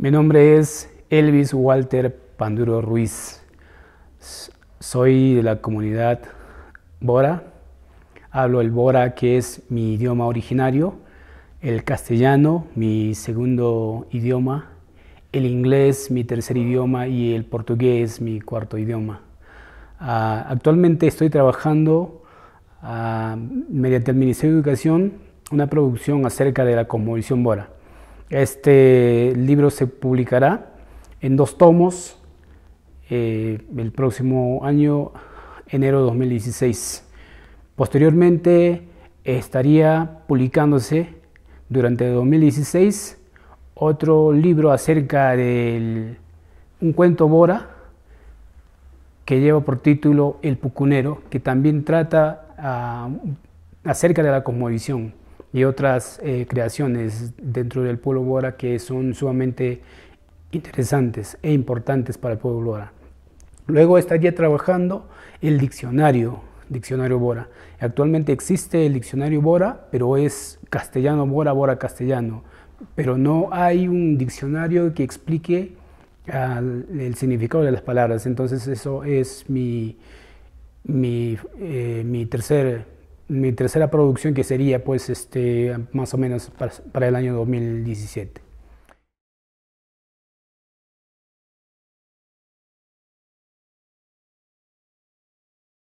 Mi nombre es Elvis Walter Panduro Ruiz. Soy de la comunidad Bora. Hablo el Bora, que es mi idioma originario, el castellano, mi segundo idioma, el inglés, mi tercer idioma, y el portugués, mi cuarto idioma. Ah, actualmente estoy trabajando ah, mediante el Ministerio de Educación una producción acerca de la conmovisión Bora. Este libro se publicará en dos tomos eh, el próximo año, enero de 2016. Posteriormente estaría publicándose durante 2016 otro libro acerca del un cuento Bora que lleva por título El Pucunero, que también trata ah, acerca de la cosmovisión y otras eh, creaciones dentro del pueblo Bora que son sumamente interesantes e importantes para el pueblo Bora. Luego estaría trabajando el diccionario, diccionario Bora. Actualmente existe el diccionario Bora, pero es castellano Bora, Bora castellano. Pero no hay un diccionario que explique el significado de las palabras. Entonces eso es mi, mi, eh, mi tercer mi tercera producción que sería pues este, más o menos para, para el año 2017.